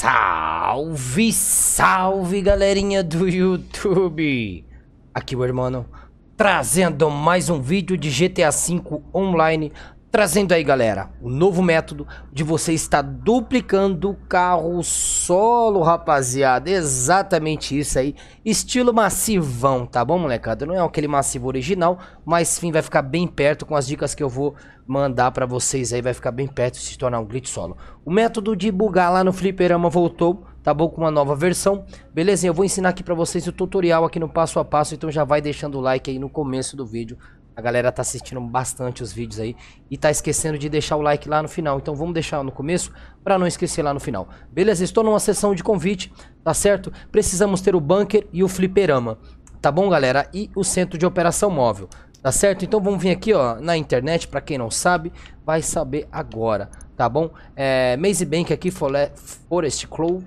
Salve, salve galerinha do YouTube! Aqui o irmão trazendo mais um vídeo de GTA V Online Trazendo aí, galera, o um novo método de você estar duplicando o carro solo, rapaziada. Exatamente isso aí. Estilo massivão, tá bom, molecada? Não é aquele massivo original, mas fim vai ficar bem perto com as dicas que eu vou mandar para vocês aí. Vai ficar bem perto de se tornar um glitch solo. O método de bugar lá no fliperama voltou, tá bom? Com uma nova versão. Beleza, eu vou ensinar aqui para vocês o tutorial aqui no passo a passo. Então já vai deixando o like aí no começo do vídeo a galera tá assistindo bastante os vídeos aí e tá esquecendo de deixar o like lá no final. Então vamos deixar no começo para não esquecer lá no final. Beleza? Estou numa sessão de convite, tá certo? Precisamos ter o bunker e o fliperama, tá bom, galera? E o centro de operação móvel, tá certo? Então vamos vir aqui, ó, na internet, para quem não sabe, vai saber agora, tá bom? É, Maze Bank aqui, Forest Close,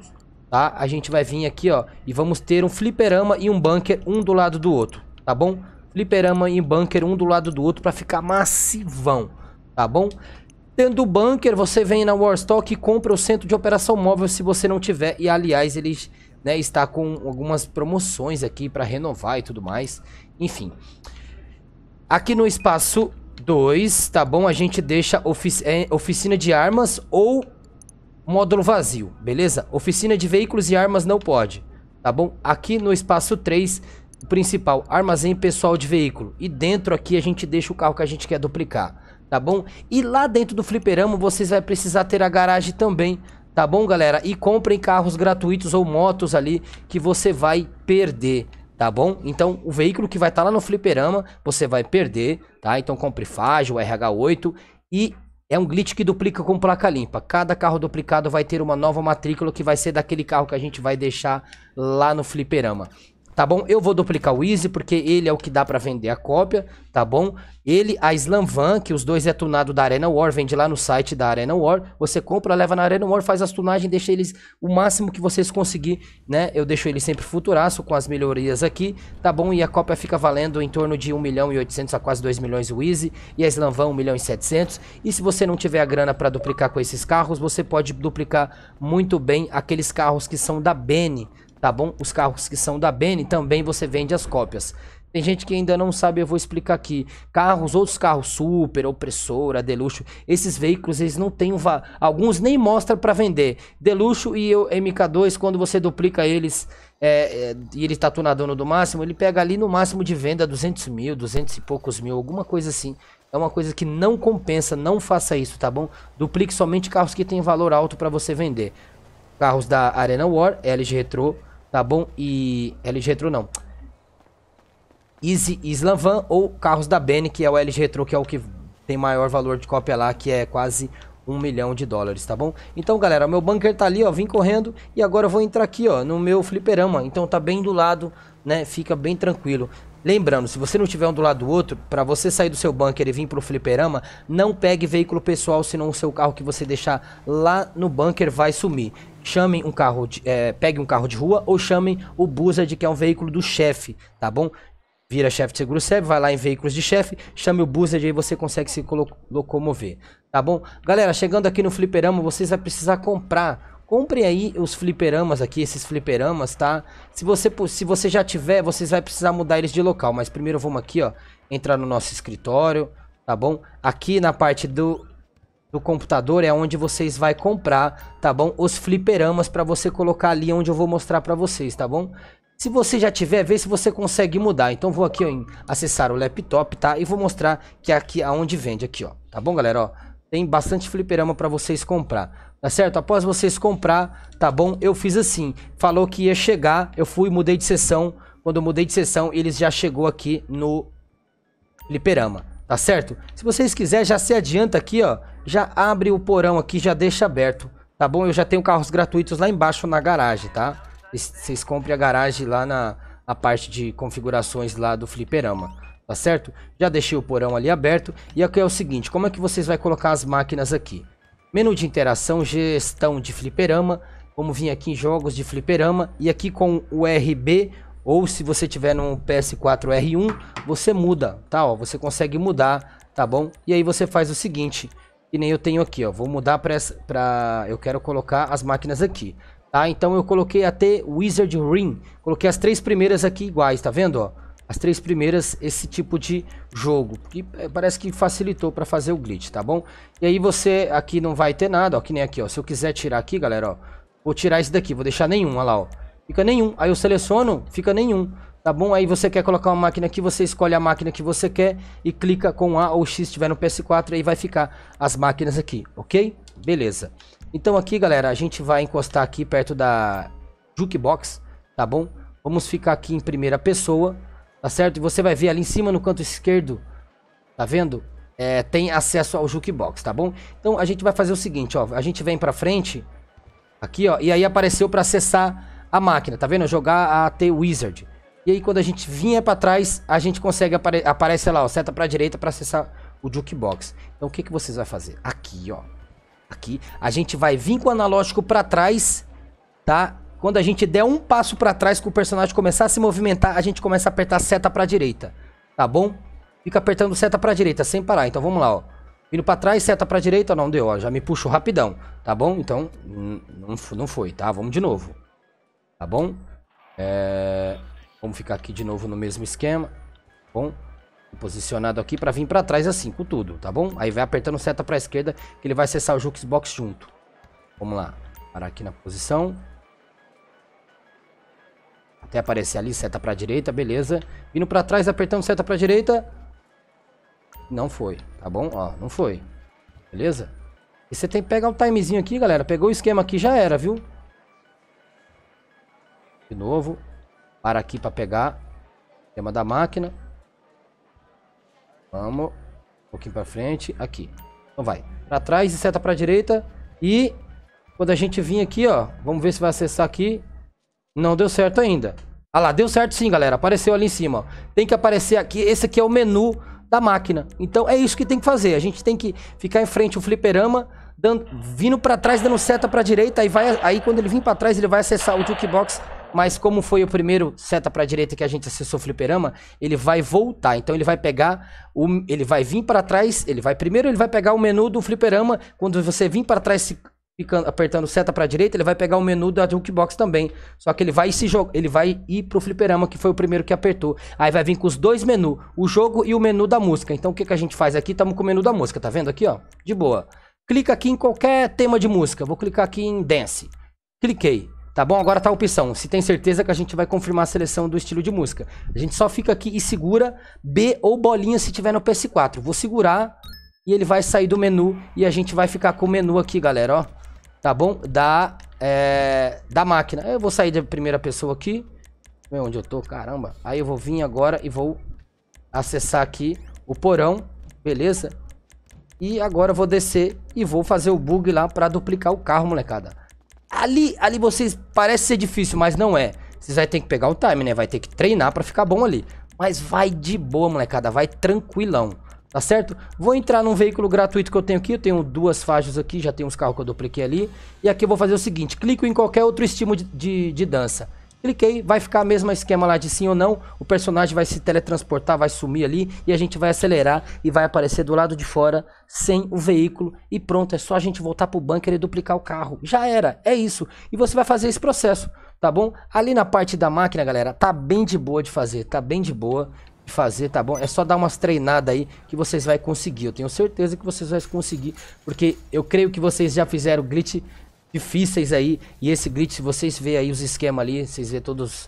tá? A gente vai vir aqui, ó, e vamos ter um fliperama e um bunker um do lado do outro, tá bom? fliperama em bunker um do lado do outro para ficar massivão, tá bom? Tendo bunker, você vem na Warstock e compra o centro de operação móvel se você não tiver. E aliás, ele né, está com algumas promoções aqui para renovar e tudo mais. Enfim. Aqui no espaço 2, tá bom? A gente deixa ofici é, oficina de armas ou módulo vazio, beleza? Oficina de veículos e armas não pode, tá bom? Aqui no espaço 3, principal, armazém pessoal de veículo. E dentro aqui a gente deixa o carro que a gente quer duplicar, tá bom? E lá dentro do fliperama vocês vai precisar ter a garagem também, tá bom, galera? E comprem carros gratuitos ou motos ali que você vai perder, tá bom? Então, o veículo que vai estar tá lá no fliperama, você vai perder, tá? Então, compre Fágil, RH8 e é um glitch que duplica com placa limpa. Cada carro duplicado vai ter uma nova matrícula que vai ser daquele carro que a gente vai deixar lá no fliperama tá bom? Eu vou duplicar o Easy, porque ele é o que dá para vender a cópia, tá bom? Ele, a Slamvan, que os dois é tunado da Arena War, vende lá no site da Arena War. Você compra, leva na Arena War, faz as tunagens, deixa eles o máximo que vocês conseguir, né? Eu deixo ele sempre futuraço com as melhorias aqui, tá bom? E a cópia fica valendo em torno de 1 milhão e 800 a quase 2 milhões o Easy, e a Slamvan 1 milhão e 700. E se você não tiver a grana para duplicar com esses carros, você pode duplicar muito bem aqueles carros que são da Bene, tá bom? Os carros que são da Bene também você vende as cópias. Tem gente que ainda não sabe, eu vou explicar aqui. Carros, outros carros super, opressora, deluxo, esses veículos eles não têm um va... alguns nem mostra para vender. Deluxo e eu, MK2, quando você duplica eles é, é, e ele tá tunadando do máximo, ele pega ali no máximo de venda 200 mil, 200 e poucos mil, alguma coisa assim. É uma coisa que não compensa, não faça isso, tá bom? Duplique somente carros que têm valor alto para você vender. Carros da Arena War, LG Retro, tá bom? E LG Retro não. Easy Islam Van ou carros da Benny, que é o LG Retro, que é o que tem maior valor de cópia lá, que é quase um milhão de dólares, tá bom? Então, galera, meu bunker tá ali, ó, vim correndo e agora eu vou entrar aqui, ó, no meu fliperama. Então tá bem do lado, né? Fica bem tranquilo. Lembrando, se você não tiver um do lado do outro, para você sair do seu bunker e vir pro fliperama, não pegue veículo pessoal, senão o seu carro que você deixar lá no bunker vai sumir chamem um carro, de, é, um carro de rua ou chamem o Buzzard, que é um veículo do chefe, tá bom? Vira chefe de seguro serve, vai lá em veículos de chefe, chame o Buzzard e você consegue se locomover, tá bom? Galera, chegando aqui no fliperama, vocês vão precisar comprar Comprem aí os fliperamas aqui, esses fliperamas, tá? Se você, se você já tiver, vocês vai precisar mudar eles de local. Mas primeiro vamos aqui, ó, entrar no nosso escritório, tá bom? Aqui na parte do do computador é onde vocês vai comprar, tá bom? Os fliperamas para você colocar ali onde eu vou mostrar para vocês, tá bom? Se você já tiver, vê se você consegue mudar. Então vou aqui ó, em acessar o laptop, tá? E vou mostrar que é aqui aonde vende aqui, ó. Tá bom, galera, ó? Tem bastante fliperama para vocês comprar. Tá certo? Após vocês comprar, tá bom? Eu fiz assim. Falou que ia chegar, eu fui, mudei de sessão. Quando eu mudei de sessão, eles já chegou aqui no fliperama tá certo? Se vocês quiserem, já se adianta aqui, ó, já abre o porão aqui, já deixa aberto, tá bom? Eu já tenho carros gratuitos lá embaixo na garagem, tá? Vocês comprem a garagem lá na, na parte de configurações lá do fliperama, tá certo? Já deixei o porão ali aberto e aqui é o seguinte, como é que vocês vai colocar as máquinas aqui? Menu de interação, gestão de fliperama, vamos vir aqui em jogos de fliperama e aqui com o RB ou se você tiver num PS4 R1, você muda, tá? Ó, você consegue mudar, tá bom? E aí você faz o seguinte, que nem eu tenho aqui, ó. Vou mudar para pra... Eu quero colocar as máquinas aqui, tá? Então eu coloquei até Wizard Ring. Coloquei as três primeiras aqui iguais, tá vendo, ó? As três primeiras, esse tipo de jogo. E eh, parece que facilitou para fazer o glitch, tá bom? E aí você aqui não vai ter nada, ó. Que nem aqui, ó. Se eu quiser tirar aqui, galera, ó. Vou tirar esse daqui, vou deixar nenhum, ó lá, ó fica nenhum. Aí eu seleciono, fica nenhum. Tá bom? Aí você quer colocar uma máquina aqui, você escolhe a máquina que você quer e clica com A ou X se tiver no PS4, aí vai ficar as máquinas aqui, ok? Beleza. Então aqui, galera, a gente vai encostar aqui perto da jukebox, tá bom? Vamos ficar aqui em primeira pessoa, tá certo? E você vai ver ali em cima no canto esquerdo, tá vendo? É, tem acesso ao jukebox, tá bom? Então a gente vai fazer o seguinte, ó, a gente vem pra frente, aqui ó, e aí apareceu pra acessar a máquina, tá vendo? Jogar a T-Wizard. E aí quando a gente vinha para trás, a gente consegue apare aparece lá, ó, seta para direita para acessar o jukebox. Então o que que vocês vai fazer? Aqui, ó. Aqui a gente vai vir com o analógico para trás, tá? Quando a gente der um passo para trás que o personagem começar a se movimentar, a gente começa a apertar seta para direita, tá bom? Fica apertando seta para direita sem parar. Então vamos lá, ó. Vindo para trás, seta para direita, não deu, ó, já me puxo rapidão, tá bom? Então não, não foi, tá? Vamos de novo tá bom? É... Vamos ficar aqui de novo no mesmo esquema, tá bom? Posicionado aqui para vir para trás assim, com tudo, tá bom? Aí vai apertando seta para esquerda que ele vai acessar o Juxbox junto. Vamos lá, parar aqui na posição. Até aparecer ali, seta para direita, beleza. Vindo para trás, apertando seta para direita. Não foi, tá bom? Ó, não foi. Beleza? E você tem que pegar um timezinho aqui, galera. Pegou o esquema aqui, já era, viu? De novo. Para aqui para pegar. Tema da máquina. Vamos. Um pouquinho para frente. Aqui. Então vai. Para trás e seta para direita. E quando a gente vir aqui, ó. Vamos ver se vai acessar aqui. Não deu certo ainda. Ah lá, deu certo sim, galera. Apareceu ali em cima. Ó. Tem que aparecer aqui. Esse aqui é o menu da máquina. Então é isso que tem que fazer. A gente tem que ficar em frente ao fliperama, dando, vindo para trás, dando seta para direita. Aí, vai, aí quando ele vir para trás, ele vai acessar o jukebox mas como foi o primeiro seta para direita que a gente acessou o fliperama, ele vai voltar. Então ele vai pegar, o, ele vai vir para trás, ele vai primeiro ele vai pegar o menu do fliperama, quando você vir para trás se, ficando, apertando seta para direita, ele vai pegar o menu da jukebox também. Só que ele vai se jogo, ele vai ir pro fliperama que foi o primeiro que apertou. Aí vai vir com os dois menus, o jogo e o menu da música. Então o que que a gente faz aqui? Tamo com o menu da música, tá vendo aqui, ó? De boa. Clica aqui em qualquer tema de música. Vou clicar aqui em dance. Cliquei. Tá bom? Agora tá a opção. Se tem certeza que a gente vai confirmar a seleção do estilo de música. A gente só fica aqui e segura B ou bolinha se tiver no PS4. Vou segurar e ele vai sair do menu e a gente vai ficar com o menu aqui, galera, ó. Tá bom? Da, é, da máquina. Eu vou sair da primeira pessoa aqui. é onde eu tô, caramba. Aí eu vou vir agora e vou acessar aqui o porão, beleza? E agora eu vou descer e vou fazer o bug lá pra duplicar o carro, molecada ali, ali vocês parece ser difícil, mas não é. Vocês vai ter que pegar o time, né? Vai ter que treinar para ficar bom ali. Mas vai de boa, molecada, vai tranquilão. Tá certo? Vou entrar num veículo gratuito que eu tenho aqui. Eu tenho duas faixas aqui, já tem uns carros que eu dupliquei ali. E aqui eu vou fazer o seguinte, clico em qualquer outro estímulo de, de, de dança. Cliquei, vai ficar o mesmo esquema lá de sim ou não. O personagem vai se teletransportar, vai sumir ali e a gente vai acelerar e vai aparecer do lado de fora sem o veículo e pronto, é só a gente voltar pro bunker e duplicar o carro. Já era, é isso. E você vai fazer esse processo, tá bom? Ali na parte da máquina, galera, tá bem de boa de fazer, tá bem de boa de fazer, tá bom? É só dar umas treinadas aí que vocês vai conseguir. Eu tenho certeza que vocês vão conseguir, porque eu creio que vocês já fizeram glitch difíceis aí. E esse glitch, se vocês verem aí os esquemas ali, vocês vê todos...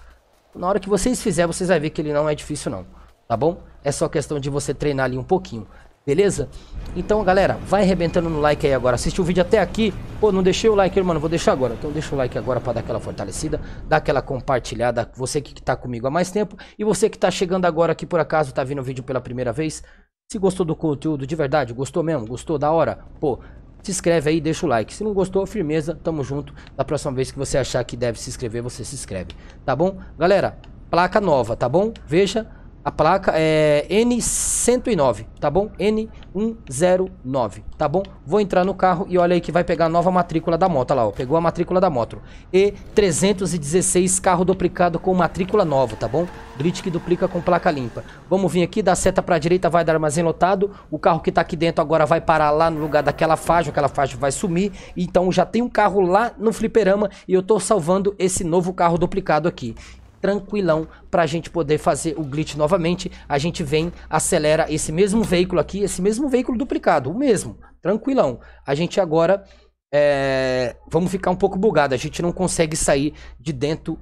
Na hora que vocês fizerem, vocês vão ver que ele não é difícil não, tá bom? É só questão de você treinar ali um pouquinho, beleza? Então, galera, vai arrebentando no like aí agora. Assiste o vídeo até aqui. Pô, não deixei o like, mano, vou deixar agora. Então deixa o like agora pra dar aquela fortalecida, dar aquela compartilhada. Você que tá comigo há mais tempo e você que tá chegando agora aqui por acaso, tá vindo o vídeo pela primeira vez... Se gostou do conteúdo de verdade, gostou mesmo, gostou da hora, pô, se inscreve aí, deixa o like. Se não gostou, firmeza, tamo junto. Da próxima vez que você achar que deve se inscrever, você se inscreve, tá bom? Galera, placa nova, tá bom? Veja a placa é N109, tá bom? N109, tá bom? Vou entrar no carro e olha aí que vai pegar a nova matrícula da moto, olha lá, ó. Pegou a matrícula da moto. E316, carro duplicado com matrícula nova, tá bom? Glitch que duplica com placa limpa. Vamos vir aqui, dá seta pra direita, vai dar armazém lotado. O carro que tá aqui dentro agora vai parar lá no lugar daquela faixa, aquela faixa vai sumir. Então já tem um carro lá no fliperama e eu tô salvando esse novo carro duplicado aqui tranquilão para a gente poder fazer o glitch novamente. A gente vem, acelera esse mesmo veículo aqui, esse mesmo veículo duplicado, o mesmo, tranquilão. A gente agora é, vamos ficar um pouco bugado, a gente não consegue sair de dentro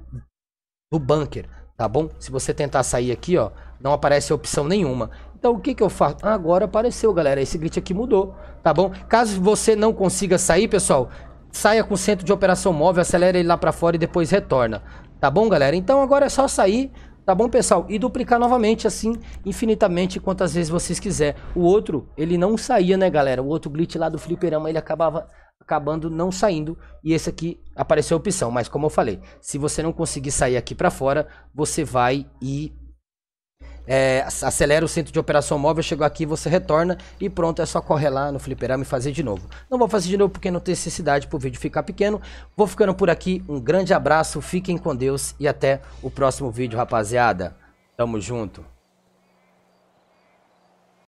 do bunker, tá bom? Se você tentar sair aqui, ó, não aparece opção nenhuma. Então o que que eu faço? Ah, agora apareceu, galera, esse glitch aqui mudou, tá bom? Caso você não consiga sair, pessoal, saia com o centro de operação móvel, acelera ele lá para fora e depois retorna, Tá bom, galera? Então agora é só sair, tá bom, pessoal? E duplicar novamente, assim, infinitamente, quantas vezes vocês quiser. O outro, ele não saía, né, galera? O outro glitch lá do fliperama, ele acabava acabando não saindo. E esse aqui apareceu a opção. Mas como eu falei, se você não conseguir sair aqui pra fora, você vai e é, acelera o centro de operação móvel, chegou aqui, você retorna e pronto, é só correr lá no fliperama e fazer de novo. Não vou fazer de novo porque não tem necessidade para o vídeo ficar pequeno. Vou ficando por aqui, um grande abraço, fiquem com Deus e até o próximo vídeo, rapaziada. Tamo junto.